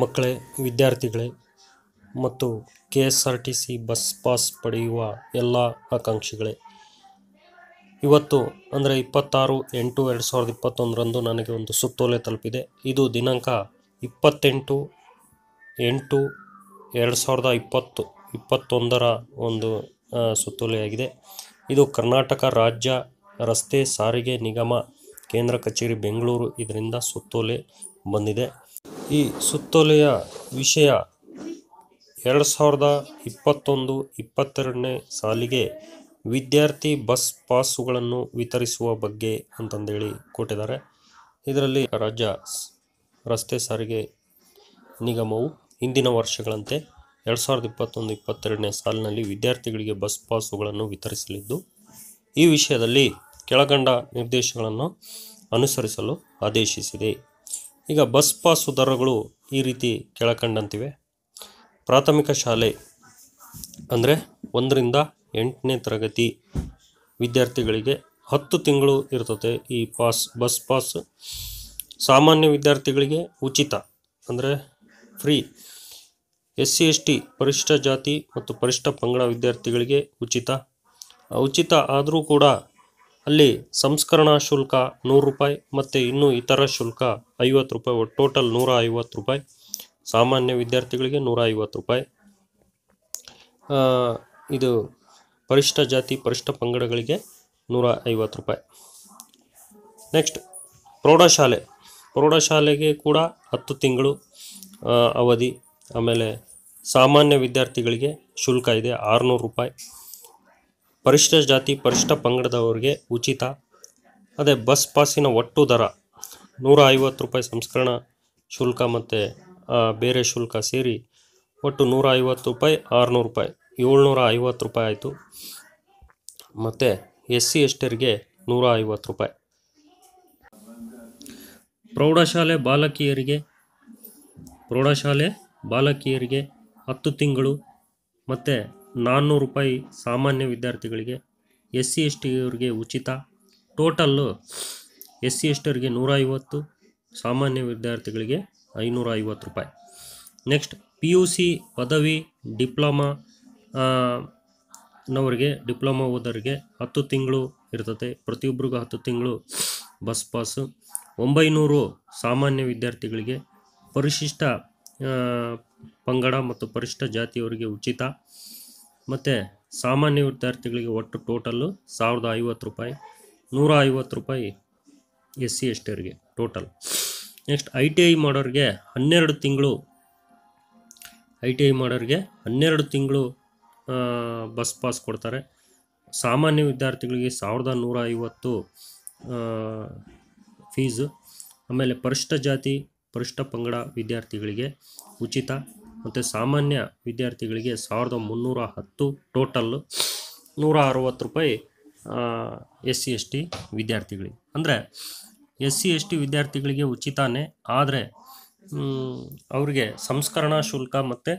ಮಕ್ಕಳೇ ವಿದ್ಯಾರ್ಥಿಗಳೇ ಮತ್ತು K S R T C bus pass ಪಡೆಯುವ ಎಲ್ಲ ಆಕಾಂಕ್ಷಿಗಳೇ ಇವತ್ತು ಅಂದರೆ ಇಪ್ಪತ್ತಾರು ಎಂಟು ಎರಡು ಸಾವಿರದ ಇಪ್ಪತ್ತೊಂದರಂದು ನನಗೆ ಒಂದು ಸುತ್ತೋಲೆ ತಲುಪಿದೆ ಇದು ದಿನಾಂಕ ಇಪ್ಪತ್ತೆಂಟು ಎಂಟು ಎರಡು ಸಾವಿರದ ಇಪ್ಪತ್ತು ಇಪ್ಪತ್ತೊಂದರ ಒಂದು ಸುತ್ತೋಲೆಯಾಗಿದೆ ಇದು ಕರ್ನಾಟಕ ರಾಜ್ಯ ರಸ್ತೆ ಸಾರಿಗೆ ನಿಗಮ ಕೇಂದ್ರ ಕಚೇರಿ ಬೆಂಗಳೂರು ಇದರಿಂದ ಸುತ್ತೋಲೆ ಬಂದಿದೆ ಈ ಸುತ್ತೋಲೆಯ ವಿಷಯ ಎರಡು ಸಾವಿರದ ಇಪ್ಪತ್ತೊಂದು ಇಪ್ಪತ್ತೆರಡನೇ ಸಾಲಿಗೆ ವಿದ್ಯಾರ್ಥಿ ಬಸ್ ಪಾಸುಗಳನ್ನು ವಿತರಿಸುವ ಬಗ್ಗೆ ಅಂತಂದೇಳಿ ಕೊಟ್ಟಿದ್ದಾರೆ ಇದರಲ್ಲಿ ರಾಜ್ಯ ರಸ್ತೆ ಸಾರಿಗೆ ನಿಗಮವು ಹಿಂದಿನ ವರ್ಷಗಳಂತೆ ಎರಡು ಸಾವಿರದ ಇಪ್ಪತ್ತೊಂದು ಇಪ್ಪತ್ತೆರಡನೇ ಸಾಲಿನಲ್ಲಿ ವಿದ್ಯಾರ್ಥಿಗಳಿಗೆ ಬಸ್ ಪಾಸುಗಳನ್ನು ವಿತರಿಸಲಿದ್ದು ಈ ವಿಷಯದಲ್ಲಿ ಕೆಳಗಂಡ ನಿರ್ದೇಶಗಳನ್ನು ಅನುಸರಿಸಲು ಆದೇಶಿಸಿದೆ ಈಗ ಬಸ್ ಪಾಸ್ ದರಗಳು ಈ ರೀತಿ ಕೆಳಕಂಡಂತಿವೆ ಪ್ರಾಥಮಿಕ ಶಾಲೆ ಅಂದರೆ ಒಂದರಿಂದ ಎಂಟನೇ ತರಗತಿ ವಿದ್ಯಾರ್ಥಿಗಳಿಗೆ ಹತ್ತು ತಿಂಗಳು ಇರ್ತದೆ ಈ ಪಾಸ್ ಬಸ್ ಪಾಸ್ ಸಾಮಾನ್ಯ ವಿದ್ಯಾರ್ಥಿಗಳಿಗೆ ಉಚಿತ ಅಂದರೆ free S C S T ಪರಿಷ್ಠ ಜಾತಿ ಮತ್ತು ಪರಿಷ್ಠ ಪಂಗಡ ವಿದ್ಯಾರ್ಥಿಗಳಿಗೆ ಉಚಿತ ಉಚಿತ ಆದರೂ ಕೂಡ ಅಲ್ಲಿ ಸಂಸ್ಕರಣಾ ಶುಲ್ಕ ನೂರು ರೂಪಾಯಿ ಮತ್ತು ಇನ್ನೂ ಇತರ ಶುಲ್ಕ ಐವತ್ತು ರೂಪಾಯಿ ಟೋಟಲ್ ನೂರ ಐವತ್ತು ರೂಪಾಯಿ ಸಾಮಾನ್ಯ ವಿದ್ಯಾರ್ಥಿಗಳಿಗೆ ನೂರ ಐವತ್ತು ರೂಪಾಯಿ ಇದು ಪರಿಷ್ಠ ಜಾತಿ ಪರಿಷ್ಠ ಪಂಗಡಗಳಿಗೆ ನೂರ ಐವತ್ತು ರೂಪಾಯಿ ನೆಕ್ಸ್ಟ್ ಪ್ರೌಢಶಾಲೆ ಪ್ರೌಢಶಾಲೆಗೆ ಕೂಡ ಹತ್ತು ತಿಂಗಳು ಅವಧಿ ಆಮೇಲೆ ಸಾಮಾನ್ಯ ವಿದ್ಯಾರ್ಥಿಗಳಿಗೆ ಶುಲ್ಕ ಇದೆ ಆರುನೂರು ರೂಪಾಯಿ ಪರಿಷ್ಠ ಜಾತಿ ಪರಿಷ್ಠ ಪಂಗಡದವರಿಗೆ ಉಚಿತ ಅದೇ ಬಸ್ ಪಾಸಿನ ಒಟ್ಟು ದರ ನೂರ ಐವತ್ತು ರೂಪಾಯಿ ಸಂಸ್ಕರಣಾ ಶುಲ್ಕ ಮತ್ತು ಬೇರೆ ಶುಲ್ಕ ಸೇರಿ ಒಟ್ಟು ನೂರ ಐವತ್ತು ರೂಪಾಯಿ ಆರುನೂರು ರೂಪಾಯಿ ಏಳ್ನೂರ ಐವತ್ತು ರೂಪಾಯಿ ಆಯಿತು ಮತ್ತು ಎಸ್ ಸಿ ಎಷ್ಟರಿಗೆ ನೂರ ಐವತ್ತು ರೂಪಾಯಿ ಪ್ರೌಢಶಾಲೆ ಬಾಲಕಿಯರಿಗೆ ಪ್ರೌಢಶಾಲೆ ಬಾಲಕಿಯರಿಗೆ ಹತ್ತು ತಿಂಗಳು ಮತ್ತು ನಾನ್ನೂರು ರೂಪಾಯಿ ಸಾಮಾನ್ಯ ವಿದ್ಯಾರ್ಥಿಗಳಿಗೆ ಎಸ್ ಸಿ ಎಸ್ ಟಿಯವರಿಗೆ ಉಚಿತ ಟೋಟಲ್ಲು ಎಸ್ ಸಿ ಎಸ್ ಟಿಯವರಿಗೆ ನೂರ ಐವತ್ತು ಸಾಮಾನ್ಯ ವಿದ್ಯಾರ್ಥಿಗಳಿಗೆ ಐನೂರ ಐವತ್ತು ರೂಪಾಯಿ ನೆಕ್ಸ್ಟ್ ಪಿ ಯು ಸಿ ಪದವಿ ಡಿಪ್ಲೊಮಾ ನವರಿಗೆ ಡಿಪ್ಲೊಮಾ ಓದೋರಿಗೆ ಹತ್ತು ತಿಂಗಳು ಇರ್ತದೆ ಪ್ರತಿಯೊಬ್ಬರಿಗೂ ಹತ್ತು ತಿಂಗಳು ಬಸ್ ಪಾಸು ಒಂಬೈನೂರು ಸಾಮಾನ್ಯ ವಿದ್ಯಾರ್ಥಿಗಳಿಗೆ ಪರಿಶಿಷ್ಟ ಪಂಗಡ ಮತ್ತು ಪರಿಶಿಷ್ಟ ಜಾತಿಯವರಿಗೆ ಉಚಿತ ಮತ್ತು ಸಾಮಾನ್ಯ ವಿದ್ಯಾರ್ಥಿಗಳಿಗೆ ಒಟ್ಟು ಟೋಟಲ್ಲು ಸಾವಿರದ ಐವತ್ತು ರೂಪಾಯಿ ನೂರ ಐವತ್ತು ರೂಪಾಯಿ ಎಸ್ ಸಿ ಎಷ್ಟು total next I T I ಮಾಡೋರಿಗೆ ಹನ್ನೆರಡು ತಿಂಗಳು ಐ ಟಿ ಐ ಮಾಡೋರಿಗೆ ಹನ್ನೆರಡು ತಿಂಗಳು ಬಸ್ ಪಾಸ್ ಕೊಡ್ತಾರೆ ಸಾಮಾನ್ಯ ವಿದ್ಯಾರ್ಥಿಗಳಿಗೆ ಸಾವಿರದ ನೂರ ಐವತ್ತು ಫೀಸು ಆಮೇಲೆ ಪರಿಷ್ಠ ಜಾತಿ ಪರಿಷ್ಠ ಪಂಗಡ ವಿದ್ಯಾರ್ಥಿಗಳಿಗೆ ಉಚಿತ ಮತ್ತು ಸಾಮಾನ್ಯ ವಿದ್ಯಾರ್ಥಿಗಳಿಗೆ ಸಾವಿರದ ಮುನ್ನೂರ ಹತ್ತು ಟೋಟಲ್ ನೂರ ಅರವತ್ತು ರೂಪಾಯಿ ಎಸ್ ಸಿ ಎಸ್ ಟಿ ವಿದ್ಯಾರ್ಥಿಗಳಿಗೆ ಅಂದರೆ ಎಸ್ ಸಿ ಎಸ್ ಟಿ ವಿದ್ಯಾರ್ಥಿಗಳಿಗೆ ಉಚಿತಾನೇ ಆದರೆ ಅವರಿಗೆ ಸಂಸ್ಕರಣಾ ಶುಲ್ಕ ಮತ್ತು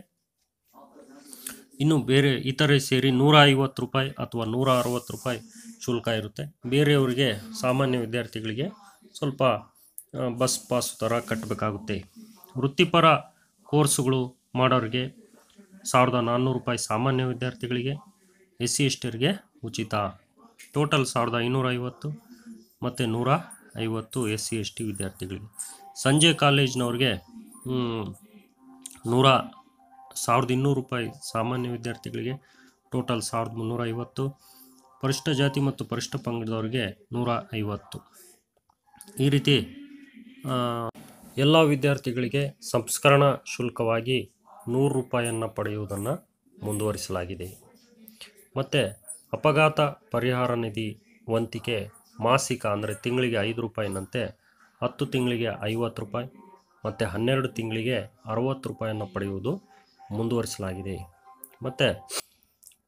ಇನ್ನು ಬೇರೆ ಇತರೆ ಸೇರಿ ನೂರ ಐವತ್ತು ರೂಪಾಯಿ ಅಥವಾ ನೂರ ಅರವತ್ತು ರೂಪಾಯಿ ಶುಲ್ಕ ಇರುತ್ತೆ ಬೇರೆಯವರಿಗೆ ಸಾಮಾನ್ಯ ವಿದ್ಯಾರ್ಥಿಗಳಿಗೆ ಸ್ವಲ್ಪ ಬಸ್ ಪಾಸ್ ಥರ ಕಟ್ಟಬೇಕಾಗುತ್ತೆ ವೃತ್ತಿಪರ ಕೋರ್ಸುಗಳು ಮಾಡೋರಿಗೆ ಸಾವಿರದ ನಾನ್ನೂರು ರೂಪಾಯಿ ಸಾಮಾನ್ಯ ವಿದ್ಯಾರ್ಥಿಗಳಿಗೆ ಎಸ್ ಸಿ ಎಸ್ ಟಿರಿಗೆ ಉಚಿತ ಟೋಟಲ್ ಸಾವಿರದ ಐನೂರ ಐವತ್ತು ಮತ್ತು ನೂರ ಐವತ್ತು ಎಸ್ ಸಿ ಎಸ್ ಟಿ ವಿದ್ಯಾರ್ಥಿಗಳಿಗೆ ಸಂಜೆ ಕಾಲೇಜ್ನವ್ರಿಗೆ ನೂರ ಸಾವಿರದ ಇನ್ನೂರು ರೂಪಾಯಿ ಸಾಮಾನ್ಯ ವಿದ್ಯಾರ್ಥಿಗಳಿಗೆ ಟೋಟಲ್ ಸಾವಿರದ ಮುನ್ನೂರ ಐವತ್ತು ಪರಿಷ್ಠ ಜಾತಿ ಮತ್ತು ಪರಿಷ್ಠ ಪಂಗಡದವ್ರಿಗೆ ನೂರ ಐವತ್ತು ಈ ರೀತಿ ಎಲ್ಲ ವಿದ್ಯಾರ್ಥಿಗಳಿಗೆ ಸಂಸ್ಕರಣ ಶುಲ್ಕವಾಗಿ ನೂರು ರೂಪಾಯಿಯನ್ನು ಪಡೆಯುವುದನ್ನು ಮುಂದುವರಿಸಲಾಗಿದೆ ಮತ್ತು ಅಪಘಾತ ಪರಿಹಾರ ನಿಧಿ ವಂತಿಕೆ ಮಾಸಿಕ ಅಂದರೆ ತಿಂಗಳಿಗೆ ಐದು ರೂಪಾಯಿನಂತೆ ಹತ್ತು ತಿಂಗಳಿಗೆ ಐವತ್ತು ರೂಪಾಯಿ ಮತ್ತು ಹನ್ನೆರಡು ತಿಂಗಳಿಗೆ ಅರವತ್ತು ರೂಪಾಯಿಯನ್ನು ಪಡೆಯುವುದು ಮುಂದುವರಿಸಲಾಗಿದೆ ಮತ್ತು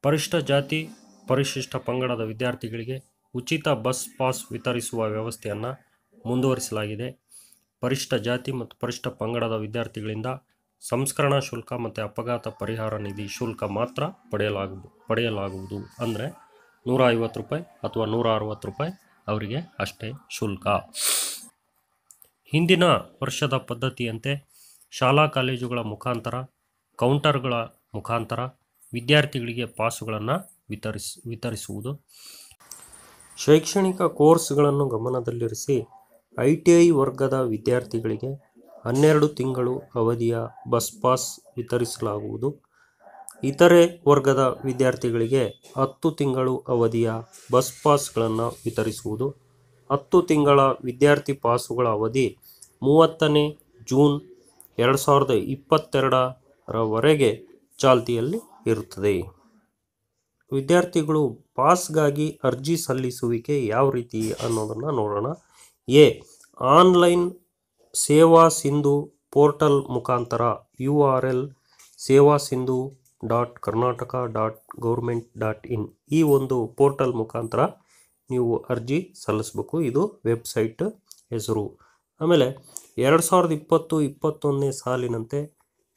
ಪರಿಶಿಷ್ಟ ಜಾತಿ ಪರಿಶಿಷ್ಟ ಪಂಗಡದ ವಿದ್ಯಾರ್ಥಿಗಳಿಗೆ ಉಚಿತ ಬಸ್ ಪಾಸ್ ವಿತರಿಸುವ ವ್ಯವಸ್ಥೆಯನ್ನು ಮುಂದುವರಿಸಲಾಗಿದೆ ಪರಿಶಿಷ್ಟ ಜಾತಿ ಮತ್ತು ಪರಿಶಿಷ್ಟ ಪಂಗಡದ ವಿದ್ಯಾರ್ಥಿಗಳಿಂದ ಸಂಸ್ಕರಣಾ ಶುಲ್ಕ ಮತ್ತು ಅಪಘಾತ ಪರಿಹಾರ ನಿಧಿ ಶುಲ್ಕ ಮಾತ್ರ ಪಡೆಯಲಾಗು ಪಡೆಯಲಾಗುವುದು ಅಂದರೆ ನೂರ ಐವತ್ತು ರೂಪಾಯಿ ಅಥವಾ ನೂರ ಅರವತ್ತು ರೂಪಾಯಿ ಅವರಿಗೆ ಅಷ್ಟೇ ಶುಲ್ಕ ಹಿಂದಿನ ವರ್ಷದ ಪದ್ಧತಿಯಂತೆ ಶಾಲಾ ಕಾಲೇಜುಗಳ ಮುಖಾಂತರ ಕೌಂಟರ್ಗಳ ಮುಖಾಂತರ ವಿದ್ಯಾರ್ಥಿಗಳಿಗೆ ಪಾಸುಗಳನ್ನು ವಿತರಿಸ್ ವಿತರಿಸುವುದು ಶೈಕ್ಷಣಿಕ ಕೋರ್ಸ್ಗಳನ್ನು ಗಮನದಲ್ಲಿರಿಸಿ ಐ ಟಿ ಐ ವರ್ಗದ ವಿದ್ಯಾರ್ಥಿಗಳಿಗೆ ಹನ್ನೆರಡು ತಿಂಗಳು ಅವಧಿಯ ಬಸ್ ಪಾಸ್ ವಿತರಿಸಲಾಗುವುದು ಇತರೆ ವರ್ಗದ ವಿದ್ಯಾರ್ಥಿಗಳಿಗೆ ಹತ್ತು ತಿಂಗಳು ಅವಧಿಯ ಬಸ್ ಪಾಸ್ಗಳನ್ನು ವಿತರಿಸುವುದು ಹತ್ತು ತಿಂಗಳ ವಿದ್ಯಾರ್ಥಿ ಪಾಸುಗಳ ಅವಧಿ ಮೂವತ್ತನೇ ಜೂನ್ ಎರಡು ಸಾವಿರದ ಇಪ್ಪತ್ತೆರಡರವರೆಗೆ ಚಾಲ್ತಿಯಲ್ಲಿ ಇರುತ್ತದೆ ವಿದ್ಯಾರ್ಥಿಗಳು ಪಾಸ್ಗಾಗಿ ಅರ್ಜಿ ಸಲ್ಲಿಸುವಿಕೆ ಯಾವ ರೀತಿ ಅನ್ನೋದನ್ನು ನೋಡೋಣ ಎ ಆನ್ಲೈನ್ ಸೇವಾ ಸಿಂಧು ಪೋರ್ಟಲ್ ಮುಖಾಂತರ U R L Seva Sindhu dot Karnataka dot government dot in ಈ ಒಂದು ಪೋರ್ಟಲ್ ಮುಖಾಂತರ ನೀವು ಅರ್ಜಿ ಸಲ್ಲಿಸಬೇಕು ಇದು ವೆಬ್ಸೈಟ್ ಹೆಸರು ಆಮೇಲೆ ಎರಡು ಸಾವಿರದ ಇಪ್ಪತ್ತು ಇಪ್ಪತ್ತೊಂದನೇ ಸಾಲಿನಂತೆ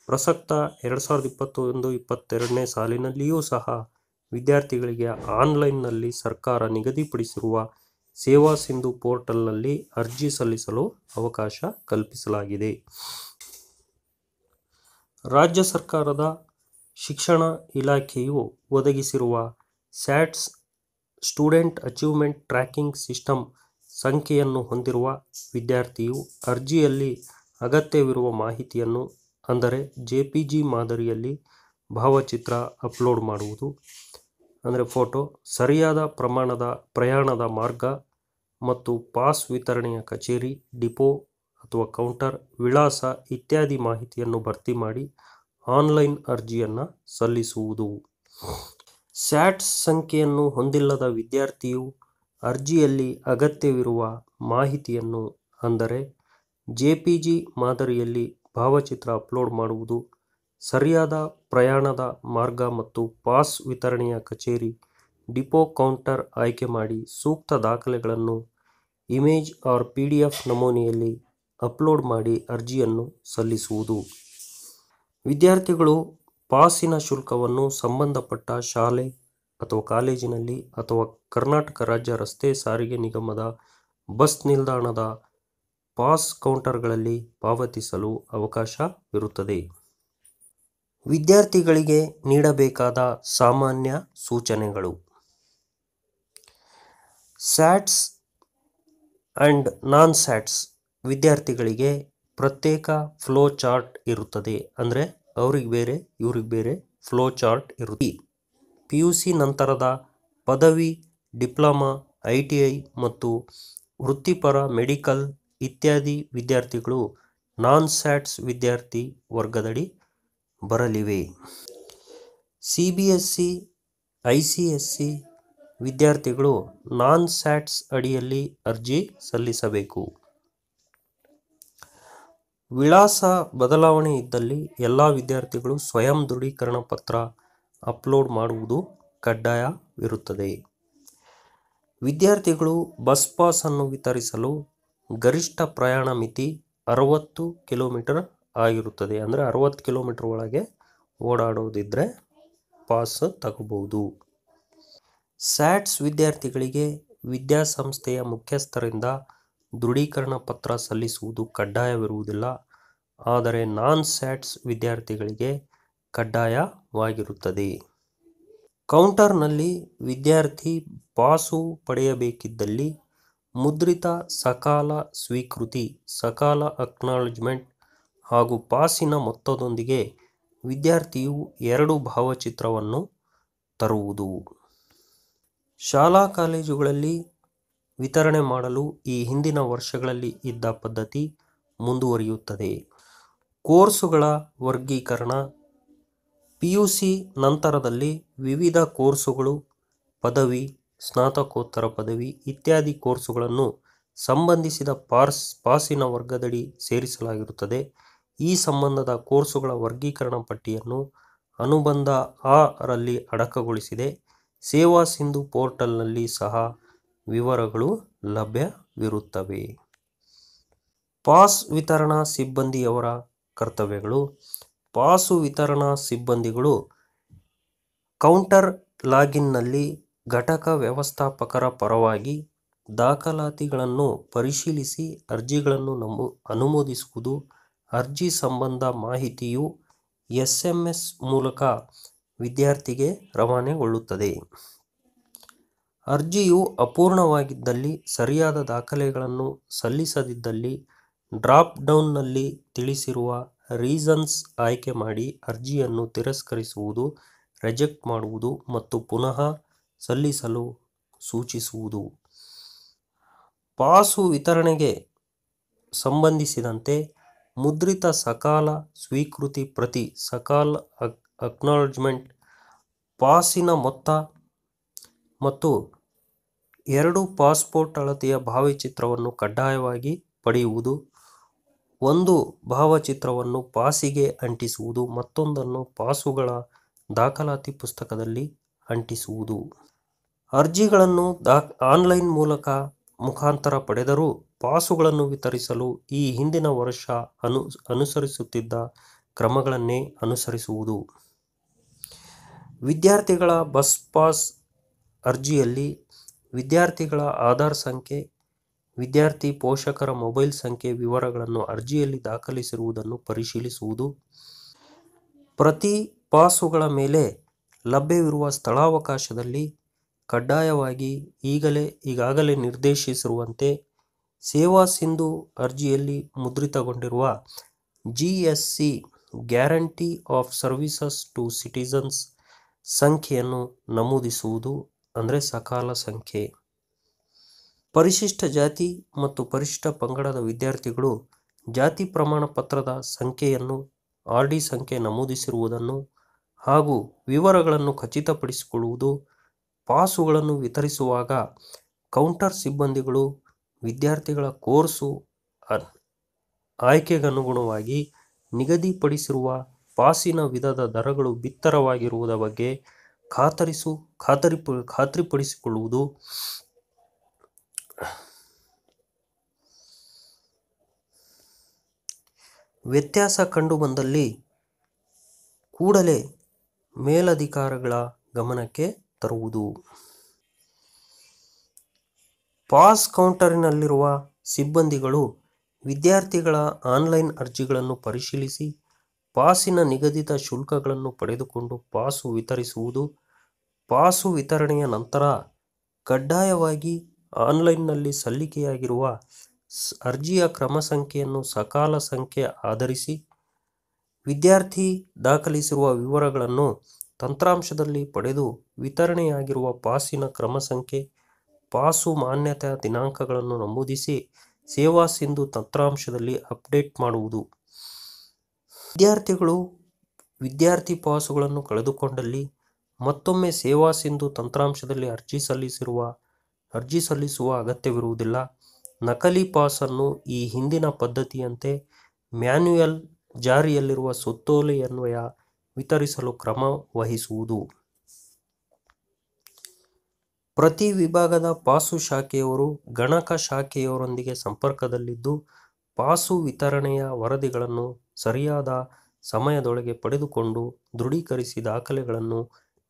ಪ್ರಸಕ್ತ ಎರಡು ಸಾವಿರದ ಇಪ್ಪತ್ತೊಂದು ಇಪ್ಪತ್ತೆರಡನೇ ಸಾಲಿನಲ್ಲಿಯೂ ಸಹ ವಿದ್ಯಾರ್ಥಿಗಳಿಗೆ ಆನ್ಲೈನ್ನಲ್ಲಿ ಸರ್ಕಾರ ನಿಗದಿಪಡಿಸಿರುವ ಸೇವಾ ಸಿಂಧು ಪೋರ್ಟಲ್ನಲ್ಲಿ ಅರ್ಜಿ ಸಲ್ಲಿಸಲು ಅವಕಾಶ ಕಲ್ಪಿಸಲಾಗಿದೆ ರಾಜ್ಯ ಸರ್ಕಾರದ ಶಿಕ್ಷಣ ಇಲಾಖೆಯು ಒದಗಿಸಿರುವ SATS student achievement tracking system ಸಂಖ್ಯೆಯನ್ನು ಹೊಂದಿರುವ ವಿದ್ಯಾರ್ಥಿಯು ಅರ್ಜಿಯಲ್ಲಿ ಅಗತ್ಯವಿರುವ ಮಾಹಿತಿಯನ್ನು ಅಂದರೆ ಜೆ ಪಿ ಜಿ ಮಾದರಿಯಲ್ಲಿ ಭಾವಚಿತ್ರ ಅಪ್ಲೋಡ್ ಮಾಡುವುದು ಅಂದರೆ ಫೋಟೋ ಸರಿಯಾದ ಪ್ರಮಾಣದ ಪ್ರಯಾಣದ ಮಾರ್ಗ ಮತ್ತು ಪಾಸ್ ವಿತರಣೆಯ ಕಚೇರಿ ಡಿಪೋ ಅಥವಾ ಕೌಂಟರ್ ವಿಳಾಸ ಇತ್ಯಾದಿ ಮಾಹಿತಿಯನ್ನು ಭರ್ತಿ ಮಾಡಿ ಆನ್ಲೈನ್ ಅರ್ಜಿಯನ್ನು ಸಲ್ಲಿಸುವುದು ಸ್ಯಾಟ್ ಸಂಖ್ಯೆಯನ್ನು ಹೊಂದಿಲ್ಲದ ವಿದ್ಯಾರ್ಥಿಯು ಅರ್ಜಿಯಲ್ಲಿ ಅಗತ್ಯವಿರುವ ಮಾಹಿತಿಯನ್ನು ಅಂದರೆ ಜೆ ಪಿ ಜಿ ಮಾದರಿಯಲ್ಲಿ ಭಾವಚಿತ್ರ ಅಪ್ಲೋಡ್ ಮಾಡುವುದು ಸರಿಯಾದ ಪ್ರಯಾಣದ ಮಾರ್ಗ ಮತ್ತು ಪಾಸ್ ವಿತರಣೆಯ ಕಚೇರಿ ಡಿಪೋ ಕೌಂಟರ್ ಆಯ್ಕೆ ಮಾಡಿ ಸೂಕ್ತ ದಾಖಲೆಗಳನ್ನು image or P D F ನಮೂನೆಯಲ್ಲಿ ಅಪ್ಲೋಡ್ ಮಾಡಿ ಅರ್ಜಿಯನ್ನು ಸಲ್ಲಿಸುವುದು ವಿದ್ಯಾರ್ಥಿಗಳು ಪಾಸಿನ ಶುಲ್ಕವನ್ನು ಸಂಬಂಧಪಟ್ಟ ಶಾಲೆ ಅಥವಾ ಕಾಲೇಜಿನಲ್ಲಿ ಅಥವಾ ಕರ್ನಾಟಕ ರಾಜ್ಯ ರಸ್ತೆ ಸಾರಿಗೆ ನಿಗಮದ ಬಸ್ ನಿಲ್ದಾಣದ ಪಾಸ್ ಕೌಂಟರ್ಗಳಲ್ಲಿ ಪಾವತಿಸಲು ಅವಕಾಶವಿರುತ್ತದೆ ವಿದ್ಯಾರ್ಥಿಗಳಿಗೆ ನೀಡಬೇಕಾದ ಸಾಮಾನ್ಯ ಸೂಚನೆಗಳು ಸ್ಯಾಟ್ಸ್ ಆ್ಯಂಡ್ ನಾನ್ ಸ್ಯಾಟ್ಸ್ ವಿದ್ಯಾರ್ಥಿಗಳಿಗೆ ಪ್ರತ್ಯೇಕ ಫ್ಲೋ ಚಾರ್ಟ್ ಇರುತ್ತದೆ ಅಂದರೆ ಅವ್ರಿಗೆ ಬೇರೆ ಇವ್ರಿಗೆ ಬೇರೆ ಫ್ಲೋ ಚಾರ್ಟ್ ಇರುತ್ತೆ ಪಿ ಯು ಸಿ ನಂತರದ ಪದವಿ ಡಿಪ್ಲೊಮಾ ಐ ಟಿ ಐ ಮತ್ತು ವೃತ್ತಿಪರ ಮೆಡಿಕಲ್ ಇತ್ಯಾದಿ ವಿದ್ಯಾರ್ಥಿಗಳು ನಾನ್ ಸ್ಯಾಟ್ಸ್ ವಿದ್ಯಾರ್ಥಿ ವರ್ಗದಡಿ ಬರಲಿವೆ C B S C I C S C ವಿದ್ಯಾರ್ಥಿಗಳು ನಾನ್ ಸ್ಯಾಟ್ಸ್ ಅಡಿಯಲ್ಲಿ ಅರ್ಜಿ ಸಲ್ಲಿಸಬೇಕು ವಿಳಾಸ ಬದಲಾವಣೆ ಇದ್ದಲ್ಲಿ ಎಲ್ಲ ವಿದ್ಯಾರ್ಥಿಗಳು ಸ್ವಯಂ ದೃಢೀಕರಣ ಪತ್ರ ಅಪ್ಲೋಡ್ ಮಾಡುವುದು ಕಡ್ಡಾಯವಿರುತ್ತದೆ ವಿದ್ಯಾರ್ಥಿಗಳು ಬಸ್ ಪಾಸನ್ನು ವಿತರಿಸಲು ಗರಿಷ್ಠ ಪ್ರಯಾಣ ಮಿತಿ ಅರವತ್ತು ಕಿಲೋಮೀಟರ್ ಆಗಿರುತ್ತದೆ ಅಂದರೆ ಅರವತ್ತು ಕಿಲೋಮೀಟರ್ ಒಳಗೆ ಓಡಾಡೋದಿದ್ದರೆ ಪಾಸ್ ತಗೋಬಹುದು ಸ್ಯಾಟ್ಸ್ ವಿದ್ಯಾರ್ಥಿಗಳಿಗೆ ವಿದ್ಯಾಸಂಸ್ಥೆಯ ಮುಖ್ಯಸ್ಥರಿಂದ ದೃಢೀಕರಣ ಪತ್ರ ಸಲ್ಲಿಸುವುದು ಕಡ್ಡಾಯವಿರುವುದಿಲ್ಲ ಆದರೆ ನಾನ್ ಸ್ಯಾಟ್ಸ್ ವಿದ್ಯಾರ್ಥಿಗಳಿಗೆ ಕಡ್ಡಾಯವಾಗಿರುತ್ತದೆ ಕೌಂಟರ್ನಲ್ಲಿ ವಿದ್ಯಾರ್ಥಿ ಪಾಸು ಪಡೆಯಬೇಕಿದ್ದಲ್ಲಿ ಮುದ್ರಿತ ಸಕಾಲ ಸ್ವೀಕೃತಿ ಸಕಾಲ ಅಕ್ನಾಲಜ್ಮೆಂಟ್ ಹಾಗೂ ಪಾಸಿನ ಮೊತ್ತದೊಂದಿಗೆ ವಿದ್ಯಾರ್ಥಿಯು ಎರಡು ಭಾವಚಿತ್ರವನ್ನು ತರುವುದು ಶಾಲಾ ಕಾಲೇಜುಗಳಲ್ಲಿ ವಿತರಣೆ ಮಾಡಲು ಈ ಹಿಂದಿನ ವರ್ಷಗಳಲ್ಲಿ ಇದ್ದ ಪದ್ಧತಿ ಮುಂದುವರಿಯುತ್ತದೆ ಕೋರ್ಸುಗಳ ವರ್ಗೀಕರಣ ಪಿ ಯು ಸಿ ನಂತರದಲ್ಲಿ ವಿವಿಧ ಕೋರ್ಸುಗಳು ಪದವಿ ಸ್ನಾತಕೋತ್ತರ ಪದವಿ ಇತ್ಯಾದಿ ಕೋರ್ಸುಗಳನ್ನು ಸಂಬಂಧಿಸಿದ ಪಾರ್ಸ್ ಪಾಸಿನ ವರ್ಗದಡಿ ಸೇರಿಸಲಾಗಿರುತ್ತದೆ ಈ ಸಂಬಂಧದ ಕೋರ್ಸುಗಳ ವರ್ಗೀಕರಣ ಪಟ್ಟಿಯನ್ನು ಅನುಬಂಧ ಆ ರಲ್ಲಿ ಅಡಕಗೊಳಿಸಿದೆ ಸೇವಾ ಸಿಂಧು ಪೋರ್ಟಲ್ನಲ್ಲಿ ಸಹ ವಿವರಗಳು ಲಭ್ಯವಿರುತ್ತವೆ ಪಾಸ್ ವಿತರಣಾ ಸಿಬ್ಬಂದಿಯವರ ಕರ್ತವ್ಯಗಳು ಪಾಸು ವಿತರಣಾ ಸಿಬ್ಬಂದಿಗಳು ಕೌಂಟರ್ ಲಾಗಿನ್ನಲ್ಲಿ ಘಟಕ ವ್ಯವಸ್ಥಾಪಕರ ಪರವಾಗಿ ದಾಖಲಾತಿಗಳನ್ನು ಪರಿಶೀಲಿಸಿ ಅರ್ಜಿಗಳನ್ನು ನಮು ಅನುಮೋದಿಸುವುದು ಅರ್ಜಿ ಸಂಬಂಧ ಮಾಹಿತಿಯು ಎಸ್ ಎಸ್ ಮೂಲಕ ವಿದ್ಯಾರ್ಥಿಗೆ ರವಾನೆಗೊಳ್ಳುತ್ತದೆ ಅರ್ಜಿಯು ಅಪೂರ್ಣವಾಗಿದ್ದಲ್ಲಿ ಸರಿಯಾದ ದಾಖಲೆಗಳನ್ನು ಸಲ್ಲಿಸದಿದ್ದಲ್ಲಿ ಡ್ರಾಪ್ ಡೌನ್ನಲ್ಲಿ ತಿಳಿಸಿರುವ ರೀಸನ್ಸ್ ಆಯ್ಕೆ ಮಾಡಿ ಅರ್ಜಿಯನ್ನು ತಿರಸ್ಕರಿಸುವುದು ರಿಜೆಕ್ಟ್ ಮಾಡುವುದು ಮತ್ತು ಪುನಃ ಸಲ್ಲಿಸಲು ಸೂಚಿಸುವುದು ಪಾಸು ವಿತರಣೆಗೆ ಸಂಬಂಧಿಸಿದಂತೆ ಮುದ್ರಿತ ಸಕಾಲ ಸ್ವೀಕೃತಿ ಪ್ರತಿ ಸಕಾಲ ಅಕ್ನಾಲಜ್ಮೆಂಟ್ ಪಾಸಿನ ಮೊತ್ತ ಮತ್ತು ಎರಡು ಪಾಸ್ಪೋರ್ಟ್ ಅಳತೆಯ ಭಾವಚಿತ್ರವನ್ನು ಕಡ್ಡಾಯವಾಗಿ ಪಡೆಯುವುದು ಒಂದು ಭಾವಚಿತ್ರವನ್ನು ಪಾಸಿಗೆ ಅಂಟಿಸುವುದು ಮತ್ತೊಂದನ್ನು ಪಾಸುಗಳ ದಾಖಲಾತಿ ಪುಸ್ತಕದಲ್ಲಿ ಅಂಟಿಸುವುದು ಅರ್ಜಿಗಳನ್ನು ದಾ ಆನ್ಲೈನ್ ಮೂಲಕ ಮುಖಾಂತರ ಪಡೆದರೂ ಪಾಸುಗಳನ್ನು ವಿತರಿಸಲು ಈ ಹಿಂದಿನ ವರ್ಷ ಅನು ಅನುಸರಿಸುತ್ತಿದ್ದ ಕ್ರಮಗಳನ್ನೇ ಅನುಸರಿಸುವುದು ವಿದ್ಯಾರ್ಥಿಗಳ ಬಸ್ ಪಾಸ್ ಅರ್ಜಿಯಲ್ಲಿ ವಿದ್ಯಾರ್ಥಿಗಳ ಆಧಾರ್ ಸಂಖ್ಯೆ ವಿದ್ಯಾರ್ಥಿ ಪೋಷಕರ ಮೊಬೈಲ್ ಸಂಖ್ಯೆ ವಿವರಗಳನ್ನು ಅರ್ಜಿಯಲ್ಲಿ ದಾಖಲಿಸಿರುವುದನ್ನು ಪರಿಶೀಲಿಸುವುದು ಪ್ರತಿ ಪಾಸುಗಳ ಮೇಲೆ ಲಭ್ಯವಿರುವ ಸ್ಥಳಾವಕಾಶದಲ್ಲಿ ಕಡ್ಡಾಯವಾಗಿ ಈಗಲೇ ಈಗಾಗಲೇ ನಿರ್ದೇಶಿಸಿರುವಂತೆ ಸೇವಾ ಸಿಂಧು ಅರ್ಜಿಯಲ್ಲಿ ಮುದ್ರಿತಗೊಂಡಿರುವ G S C guarantee of services to citizens ಸಂಖ್ಯೆಯನ್ನು ನಮೂದಿಸುವುದು ಅಂದರೆ ಸಕಾಲ ಸಂಖ್ಯೆ ಪರಿಶಿಷ್ಟ ಜಾತಿ ಮತ್ತು ಪರಿಶಿಷ್ಟ ಪಂಗಡದ ವಿದ್ಯಾರ್ಥಿಗಳು ಜಾತಿ ಪ್ರಮಾಣ ಪತ್ರದ ಸಂಖ್ಯೆಯನ್ನು ಆರ್ ಡಿ ಸಂಖ್ಯೆ ನಮೂದಿಸಿರುವುದನ್ನು ಹಾಗೂ ವಿವರಗಳನ್ನು ಖಚಿತಪಡಿಸಿಕೊಳ್ಳುವುದು ಪಾಸುಗಳನ್ನು ವಿತರಿಸುವಾಗ ಕೌಂಟರ್ ಸಿಬ್ಬಂದಿಗಳು ವಿದ್ಯಾರ್ಥಿಗಳ ಕೋರ್ಸು ಆಯ್ಕೆಗನುಗುಣವಾಗಿ ನಿಗದಿಪಡಿಸಿರುವ ಪಾಸಿನ ವಿಧದ ದರಗಳು ಬಿತ್ತರವಾಗಿರುವುದರ ಬಗ್ಗೆ ಖಾತರಿಸು ಖಾತರಿ ಖಾತ್ರಿಪಡಿಸಿಕೊಳ್ಳುವುದು ವ್ಯತ್ಯಾಸ ಕಂಡುಬಂದಲ್ಲಿ ಕೂಡಲೇ ಮೇಲಧಿಕಾರಗಳ ಗಮನಕ್ಕೆ ತರುವುದು ಪಾಸ್ ಕೌಂಟರಿನಲ್ಲಿರುವ ಸಿಬ್ಬಂದಿಗಳು ವಿದ್ಯಾರ್ಥಿಗಳ ಆನ್ಲೈನ್ ಅರ್ಜಿಗಳನ್ನು ಪರಿಶೀಲಿಸಿ ಪಾಸಿನ ನಿಗದಿತ ಶುಲ್ಕಗಳನ್ನು ಪಡೆದುಕೊಂಡು ಪಾಸು ವಿತರಿಸುವುದು ಪಾಸು ವಿತರಣೆಯ ನಂತರ ಕಡ್ಡಾಯವಾಗಿ ಆನ್ಲೈನ್ನಲ್ಲಿ ಸಲ್ಲಿಕೆಯಾಗಿರುವ ಅರ್ಜಿಯ ಕ್ರಮ ಸಂಖ್ಯೆಯನ್ನು ಸಕಾಲ ಸಂಖ್ಯೆ ಆಧರಿಸಿ ವಿದ್ಯಾರ್ಥಿ ದಾಖಲಿಸಿರುವ ವಿವರಗಳನ್ನು ತಂತ್ರಾಂಶದಲ್ಲಿ ಪಡೆದು ವಿತರಣೆಯಾಗಿರುವ ಪಾಸಿನ ಕ್ರಮ ಸಂಖ್ಯೆ ಪಾಸು ಮಾನ್ಯತಾ ದಿನಾಂಕಗಳನ್ನು ನಮೂದಿಸಿ ಸೇವಾ ಸಿಂಧು ತಂತ್ರಾಂಶದಲ್ಲಿ ಅಪ್ಡೇಟ್ ಮಾಡುವುದು ವಿದ್ಯಾರ್ಥಿಗಳು ವಿದ್ಯಾರ್ಥಿ ಪಾಸುಗಳನ್ನು ಕಳೆದುಕೊಂಡಲ್ಲಿ ಮತ್ತೊಮ್ಮೆ ಸೇವಾ ಸಿಂಧು ತಂತ್ರಾಂಶದಲ್ಲಿ ಅರ್ಜಿ ಸಲ್ಲಿಸಿರುವ ಅರ್ಜಿ ಸಲ್ಲಿಸುವ ಅಗತ್ಯವಿರುವುದಿಲ್ಲ ನಕಲಿ ಪಾಸನ್ನು ಈ ಹಿಂದಿನ ಪದ್ಧತಿಯಂತೆ ಮ್ಯಾನ್ಯುಯಲ್ ಜಾರಿಯಲ್ಲಿರುವ ಸುತ್ತೋಲೆಯನ್ವಯ ವಿತರಿಸಲು ಕ್ರಮ ವಹಿಸುವುದು ಪ್ರತಿ ವಿಭಾಗದ ಪಾಸು ಶಾಖೆಯವರು ಗಣಕ ಶಾಖೆಯವರೊಂದಿಗೆ ಸಂಪರ್ಕದಲ್ಲಿದ್ದು ಪಾಸು ವಿತರಣೆಯ ವರದಿಗಳನ್ನು ಸರಿಯಾದ ಸಮಯದೊಳಗೆ ಪಡೆದುಕೊಂಡು ದೃಢೀಕರಿಸಿ ದಾಖಲೆಗಳನ್ನು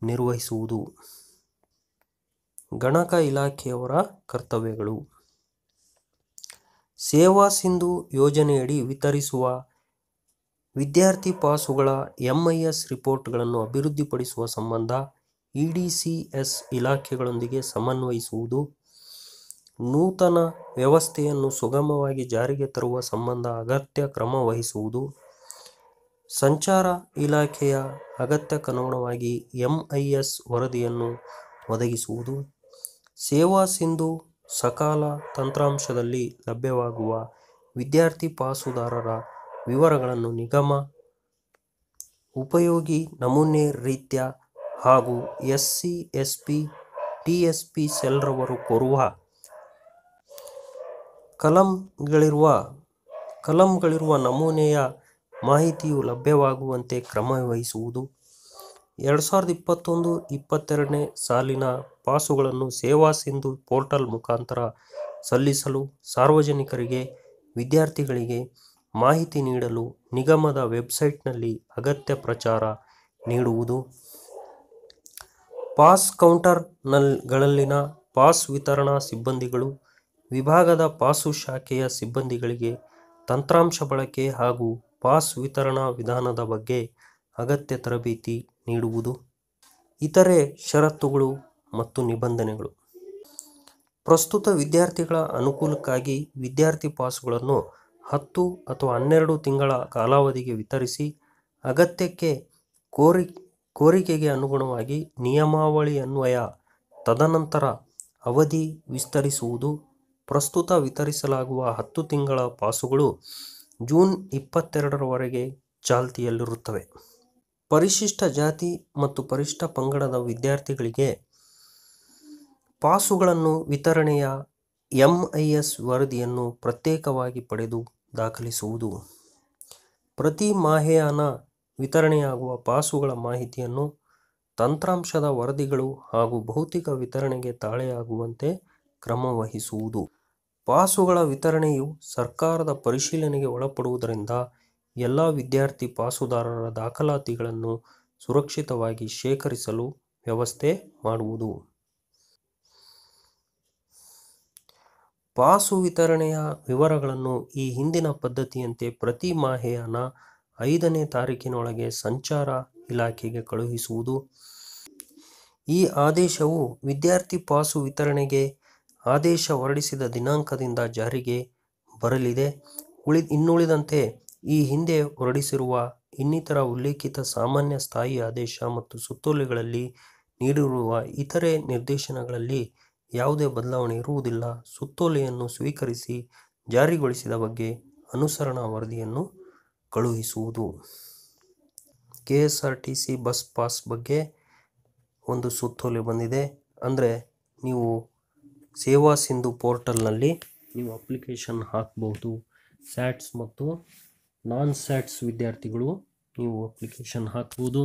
ನಿರ್ವಹಿಸುವುದು ಗಣಕ ಇಲಾಖೆಯವರ ಕರ್ತವ್ಯಗಳು ಸೇವಾ ಸಿಂಧು ಯೋಜನೆಯಡಿ ವಿತರಿಸುವ ವಿದ್ಯಾರ್ಥಿ ಪಾಸುಗಳ ಎಂಐಎಸ್ ರಿಪೋರ್ಟ್ಗಳನ್ನು ಅಭಿವೃದ್ಧಿಪಡಿಸುವ ಸಂಬಂಧ ಇ ಡಿ ಸಿ ಎಸ್ ಇಲಾಖೆಗಳೊಂದಿಗೆ ಸಮನ್ವಯಿಸುವುದು ನೂತನ ವ್ಯವಸ್ಥೆಯನ್ನು ಸುಗಮವಾಗಿ ಜಾರಿಗೆ ತರುವ ಸಂಬಂಧ ಅಗತ್ಯ ಕ್ರಮ ವಹಿಸುವುದು ಸಂಚಾರ ಇಲಾಖೆಯ ಅಗತ್ಯಕ್ಕನುಗುಣವಾಗಿ ಎಂ ಐ ಎಸ್ ವರದಿಯನ್ನು ಒದಗಿಸುವುದು ಸೇವಾ ಸಿಂಧು ಸಕಾಲ ತಂತ್ರಾಂಶದಲ್ಲಿ ಲಭ್ಯವಾಗುವ ವಿದ್ಯಾರ್ಥಿ ಪಾಸುದಾರರ ವಿವರಗಳನ್ನು ನಿಗಮ ಉಪಯೋಗಿ ನಮೂನೆ ರೀತ್ಯ ಹಾಗೂ S C S P T S P ಸೆಲ್ರವರು ಕೊರುವ ಕಲಂಗಳಿರುವ ಕಲಂಗಳಿರುವ ನಮೂನೆಯ ಮಾಹಿತಿಯು ಲಭ್ಯವಾಗುವಂತೆ ಕ್ರಮ ವಹಿಸುವುದು ಎರಡು ಸಾವಿರದ ಇಪ್ಪತ್ತೊಂದು ಇಪ್ಪತ್ತೆರಡನೇ ಸಾಲಿನ ಪಾಸುಗಳನ್ನು ಸೇವಾ ಸಿಂಧು ಪೋರ್ಟಲ್ ಮುಖಾಂತರ ಸಲ್ಲಿಸಲು ಸಾರ್ವಜನಿಕರಿಗೆ ವಿದ್ಯಾರ್ಥಿಗಳಿಗೆ ಮಾಹಿತಿ ನೀಡಲು ನಿಗಮದ ವೆಬ್ಸೈಟ್ನಲ್ಲಿ ಅಗತ್ಯ ಪ್ರಚಾರ ನೀಡುವುದು ಪಾಸ್ ಕೌಂಟರ್ನಲ್ಗಳಲ್ಲಿನ ಪಾಸ್ ವಿತರಣಾ ಸಿಬ್ಬಂದಿಗಳು ವಿಭಾಗದ ಪಾಸು ಶಾಖೆಯ ಸಿಬ್ಬಂದಿಗಳಿಗೆ ತಂತ್ರಾಂಶ ಬಳಕೆ ಹಾಗೂ ಪಾಸ್ ವಿತರಣಾ ವಿಧಾನದ ಬಗ್ಗೆ ಅಗತ್ಯ ತರಬೇತಿ ನೀಡುವುದು ಇತರೆ ಷರತ್ತುಗಳು ಮತ್ತು ನಿಬಂಧನೆಗಳು ಪ್ರಸ್ತುತ ವಿದ್ಯಾರ್ಥಿಗಳ ಅನುಕೂಲಕ್ಕಾಗಿ ವಿದ್ಯಾರ್ಥಿ ಪಾಸುಗಳನ್ನು ಹತ್ತು ಅಥವಾ ಹನ್ನೆರಡು ತಿಂಗಳ ಕಾಲಾವಧಿಗೆ ವಿತರಿಸಿ ಅಗತ್ಯಕ್ಕೆ ಕೋರಿ ಕೋರಿಕೆಗೆ ಅನುಗುಣವಾಗಿ ನಿಯಮಾವಳಿ ಅನ್ವಯ ತದನಂತರ ಅವಧಿ ವಿಸ್ತರಿಸುವುದು ಪ್ರಸ್ತುತ ವಿತರಿಸಲಾಗುವ ಹತ್ತು ತಿಂಗಳ ಪಾಸುಗಳು ಜೂನ್ ಇಪ್ಪತ್ತೆರಡರವರೆಗೆ ಚಾಲ್ತಿಯಲ್ಲಿರುತ್ತವೆ ಪರಿಶಿಷ್ಟ ಜಾತಿ ಮತ್ತು ಪರಿಶಿಷ್ಟ ಪಂಗಡದ ವಿದ್ಯಾರ್ಥಿಗಳಿಗೆ ಪಾಸುಗಳನ್ನು ವಿತರಣೆಯ ಎಂ ಐ ಎಸ್ ವರದಿಯನ್ನು ಪ್ರತ್ಯೇಕವಾಗಿ ಪಡೆದು ದಾಖಲಿಸುವುದು ಪ್ರತಿ ಮಾಹೆಯಾನ ವಿತರಣೆಯಾಗುವ ಪಾಸುಗಳ ಮಾಹಿತಿಯನ್ನು ತಂತ್ರಾಂಶದ ವರದಿಗಳು ಹಾಗೂ ಭೌತಿಕ ವಿತರಣೆಗೆ ತಾಳೆಯಾಗುವಂತೆ ಕ್ರಮವಹಿಸುವುದು ಪಾಸುಗಳ ವಿತರಣೆಯು ಸರ್ಕಾರದ ಪರಿಶೀಲನೆಗೆ ಒಳಪಡುವುದರಿಂದ ಎಲ್ಲ ವಿದ್ಯಾರ್ಥಿ ಪಾಸುದಾರರ ದಾಖಲಾತಿಗಳನ್ನು ಸುರಕ್ಷಿತವಾಗಿ ಶೇಖರಿಸಲು ವ್ಯವಸ್ಥೆ ಮಾಡುವುದು. ಪಾಸು ವಿತರಣೆಯ ವಿವರಗಳನ್ನು ಈ ಹಿಂದಿನ ಪದ್ಧತಿಯಂತೆ ಪ್ರತಿ ಮಾಹೆಯನ ಐದನೇ ತಾರೀಕಿನೊಳಗೆ ಸಂಚಾರ ಇಲಾಖೆಗೆ ಕಳುಹಿಸುವುದು. ಈ ಆದೇಶವು ವಿದ್ಯಾರ್ಥಿ ಪಾಸು ವಿತರಣೆಗೆ ಆದೇಶ ಹೊರಡಿಸಿದ ದಿನಾಂಕದಿಂದ ಜಾರಿಗೆ ಬರಲಿದೆ ಉಳಿ ಇನ್ನುಳಿದಂತೆ ಈ ಹಿಂದೆ ಹೊರಡಿಸಿರುವ ಇನ್ನಿತರ ಉಲ್ಲೇಖಿತ ಸಾಮಾನ್ಯ ಸ್ಥಾಯಿ ಆದೇಶ ಮತ್ತು ಸುತ್ತೋಲೆಗಳಲ್ಲಿ ನೀಡಿರುವ ಇತರೆ ನಿರ್ದೇಶನಗಳಲ್ಲಿ ಯಾವುದೇ ಬದಲಾವಣೆ ಇರುವುದಿಲ್ಲ ಸುತ್ತೋಲೆಯನ್ನು ಸ್ವೀಕರಿಸಿ ಜಾರಿಗೊಳಿಸಿದ ಬಗ್ಗೆ ಅನುಸರಣಾ ವರದಿಯನ್ನು ಕಳುಹಿಸುವುದು K S R T C bus pass ಬಗ್ಗೆ ಒಂದು ಸುತ್ತೋಲೆ ಬಂದಿದೆ ಅಂದರೆ ನೀವು ಸೇವಾ ಸಿಂಧು ಪೋರ್ಟಲ್ನಲ್ಲಿ ನೀವು ಅಪ್ಲಿಕೇಶನ್ ಹಾಕ್ಬೋದು ಸ್ಯಾಟ್ಸ್ ಮತ್ತು ನಾನ್ ಸ್ಯಾಟ್ಸ್ ವಿದ್ಯಾರ್ಥಿಗಳು ನೀವು ಅಪ್ಲಿಕೇಶನ್ ಹಾಕ್ಬೋದು